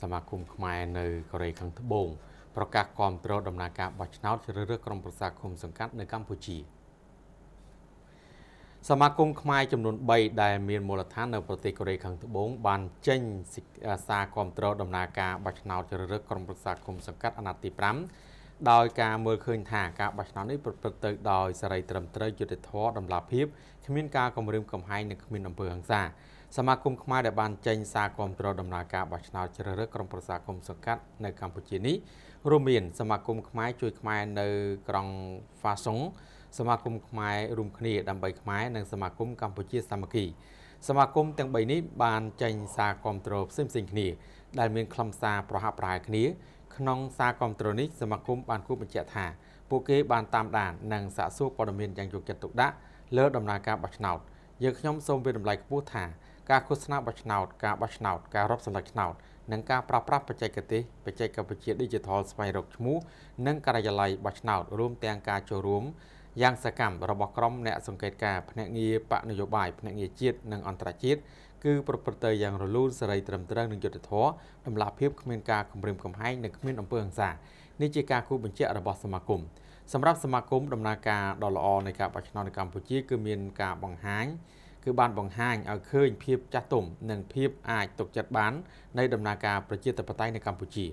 សមាគមខ្មែរនៅកូរ៉េខាងត្បូង ប្រកាសគាំទ្រដំណើរការបោះឆ្នោតជ្រើសរើសក្រុមប្រឹក្សាគុំសង្កាត់នៅកម្ពុជាសមាគមខ្មែរចំនួន3ដែលមានមូលដ្ឋាននៅប្រទេសកូរ៉េខាងត្បូងបានចេញសារគាំទ្រដំណើរការបោះឆ្នោតជ្រើសរើសក្រុមប្រឹក្សាគុំសង្កាត់អាណត្តិទី5ដោយការមើលឃើញថាការបោះឆ្នោតនេះប្រព្រឹត្តទៅដោយសេរីត្រឹមត្រូវយុត្តិធម៌តម្លាភាពគ្មានការគំរាមកំហែងនិងគ្មានអំពើហិង្សាសមាគមខ្មែរដែលបានចេញសារគ្រប់គ្រងដំណើរការបោះឆ្នោតជ្រើសរើសក្រុមប្រឹក្សាគុំសង្កាត់នៅកម្ពុជានេះរួមមានសមាគមខ្មែរជួយ ខ្មែរនៅក្រុងហ្វាសុង សមាគមខ្មែររួមគ្នាដើម្បីខ្មែរនិងសមាគមកម្ពុជាសាមគ្គី សមាគមទាំង3នេះបានចេញសារគ្រប់គ្រងផ្សេងៗគ្នាដែលមានខ្លឹមសារប្រហាក់ប្រហែលគ្នាក្នុង សារគ្រប់គ្រងនេះសមាគមបានគូបញ្ជាក់ថាពួកគេបានតាមដាននិងសាកសួរព័ត៌មានយ៉ាងយកចិត្តទុកដាក់លើដំណើរការបោះឆ្នោតយើងខ្ញុំសូមវាតម្លៃខ្ពស់ថាការឃោសនាបោះឆ្នោតការបោះឆ្នោតការរាប់សម្លេចឆ្នោត និងការប្រើប្រាស់បច្ចេកទេសបច្ចេកវិទ្យា Digital ស្វែងរកឈ្មោះនិងការិយាល័យបោះឆ្នោតរួមទាំងការចូលរួមយ៉ាងសកម្មរបស់ក្រុមអ្នកសង្កេតការភ្នាក់ងារបកនយោបាយភ្នាក់ងារជាតិនិងអន្តរជាតិគឺប្រព្រឹត្តទៅយ៉ាងរលូនសេរីត្រឹមត្រូវនិងយុត្តិធម៌តម្លាភាពគ្មានការគំរាមកំហែងនិងគ្មានអំពើហិង្សានេះជាការគូបញ្ជាក់របស់សមាគមសម្រាប់សមាគមដំណើរការដ៏ល្អនៃការបោះឆ្នោតនៅកម្ពុជាគឺមានការបង្ហាញគឺបានបង្ហាញឲ្យឃើញភាពចាស់ទុំនិងភាពអាចទុកចិត្តបាននៃដំណើរការប្រជាធិបតេយ្យនៅកម្ពុជា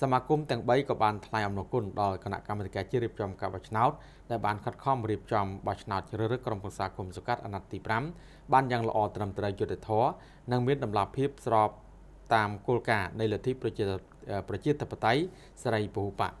សមាគមទាំង3ក៏បានថ្លែងអំណរគុណដល់គណៈកម្មាធិការជាតិរៀបចំការបោះឆ្នោតដែលបានខិតខំរៀបចំបោះឆ្នោតជ្រើសរើសក្រុមប្រឹក្សាគុំសង្កាត់អាណត្តិទី5បានយ៉ាងល្អត្រឹមត្រូវយុត្តិធម៌និងមានតម្លាភាពស្របតាមគោលការណ៍នៃលទ្ធិប្រជាប្រជាធិបតេយ្យសេរីពហុបក